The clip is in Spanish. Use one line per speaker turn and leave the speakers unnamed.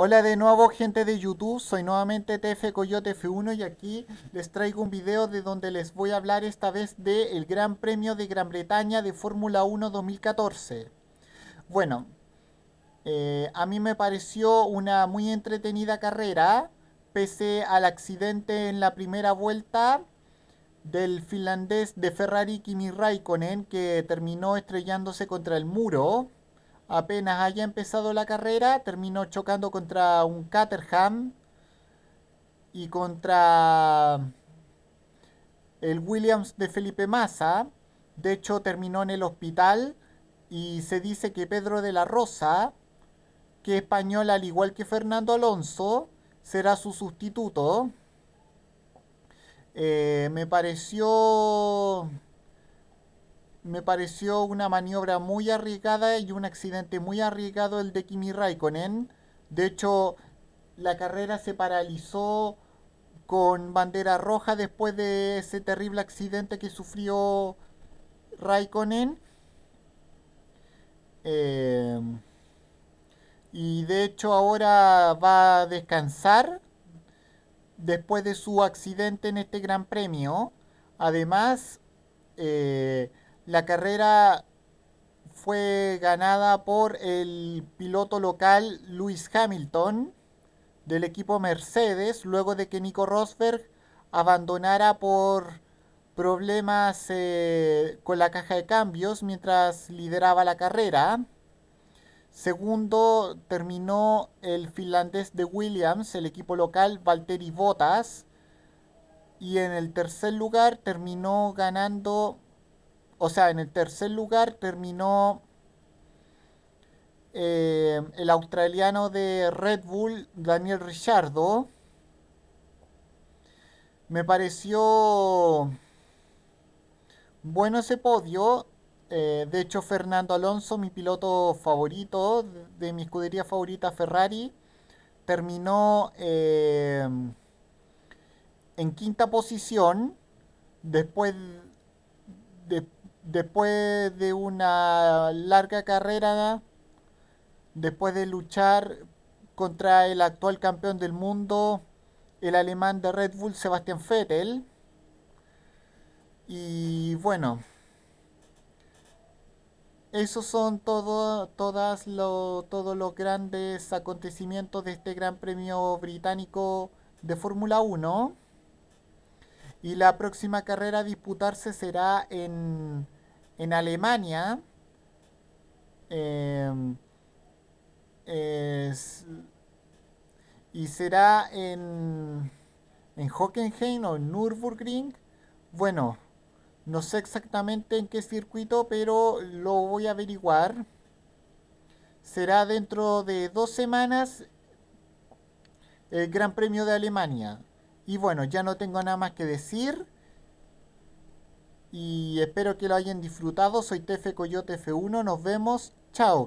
Hola de nuevo gente de YouTube, soy nuevamente TF Coyote F1 y aquí les traigo un video de donde les voy a hablar esta vez del el Gran Premio de Gran Bretaña de Fórmula 1 2014. Bueno, eh, a mí me pareció una muy entretenida carrera, pese al accidente en la primera vuelta del finlandés de Ferrari Kimi Raikkonen que terminó estrellándose contra el muro apenas haya empezado la carrera, terminó chocando contra un Caterham y contra el Williams de Felipe Massa. De hecho, terminó en el hospital y se dice que Pedro de la Rosa, que es español al igual que Fernando Alonso, será su sustituto. Eh, me pareció me pareció una maniobra muy arriesgada y un accidente muy arriesgado el de Kimi Raikkonen. De hecho, la carrera se paralizó con bandera roja después de ese terrible accidente que sufrió Raikkonen. Em, y de hecho ahora va a descansar después de su accidente en este Gran Premio. Además, eh, la carrera fue ganada por el piloto local Lewis Hamilton del equipo Mercedes, luego de que Nico Rosberg abandonara por problemas eh, con la caja de cambios mientras lideraba la carrera. Segundo terminó el finlandés de Williams, el equipo local Valtteri Bottas. Y en el tercer lugar terminó ganando o sea, en el tercer lugar terminó eh, el australiano de Red Bull, Daniel Ricciardo. Me pareció bueno ese podio. Eh, de hecho, Fernando Alonso, mi piloto favorito, de mi escudería favorita Ferrari, terminó eh, en quinta posición después de después de una larga carrera, después de luchar contra el actual campeón del mundo, el alemán de Red Bull, Sebastian Vettel. Y bueno, esos son todos los grandes acontecimientos de este Gran Premio Británico de Fórmula 1. Y la próxima carrera a disputarse será en, Alemania. Em, y será en, en Hockenheim o en Nürburgring. Bueno, no sé exactamente en qué circuito, pero lo voy a averiguar. Será dentro de dos semanas el Gran Premio de Alemania. Y bueno, ya no tengo nada más que decir. Y espero que lo hayan disfrutado. Soy TF Coyote F1. Nos vemos. Chao.